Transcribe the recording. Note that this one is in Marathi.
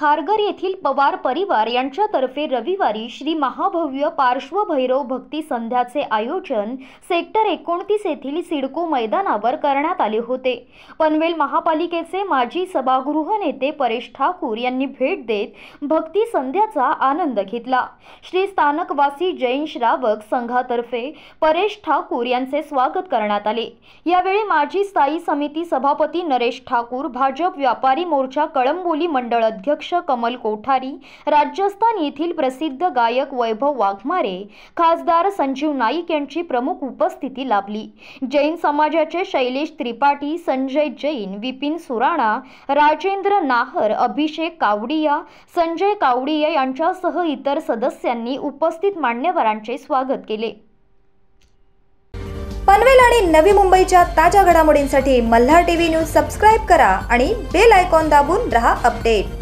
खारघर येथील पवार परिवार यांच्यातर्फे रविवारी श्री महाभव्य पार्श्वभैरव भक्ती संध्याचे आयोजन सेक्टर एकोणतीस येथील सिडको मैदानावर करण्यात आले होते पनवेल महापालिकेचे माजी सभागृह नेते परेश ठाकूर यांनी भेट देत भक्ती संध्याचा आनंद घेतला श्री स्थानकवासी जैन श्रावक संघातर्फे परेश ठाकूर यांचे स्वागत करण्यात आले यावेळी माजी स्थायी समिती सभापती नरेश ठाकूर भाजप व्यापारी मोर्चा कळंबोली मंडळ अध्यक्ष अध्यक्ष कमल कोठारी राजस्थान येथील प्रसिद्ध गायक वैभव वाघमारे खासदार संजीव नाईक यांची प्रमुख उपस्थिती लाभली जैन समाजाचे शैलेश त्रिपाठी संजय जैन विपिन सुराणा राजेंद्र नाहर अभिषेक कावडिया संजय कावडिया यांच्यासह इतर सदस्यांनी उपस्थित मान्यवरांचे स्वागत केले पनवेल आणि नवी मुंबईच्या ताज्या घडामोडींसाठी मल्हार टीव्ही न्यूज सबस्क्राईब करा आणि बेल आयकॉन दाबून रहा अपडेट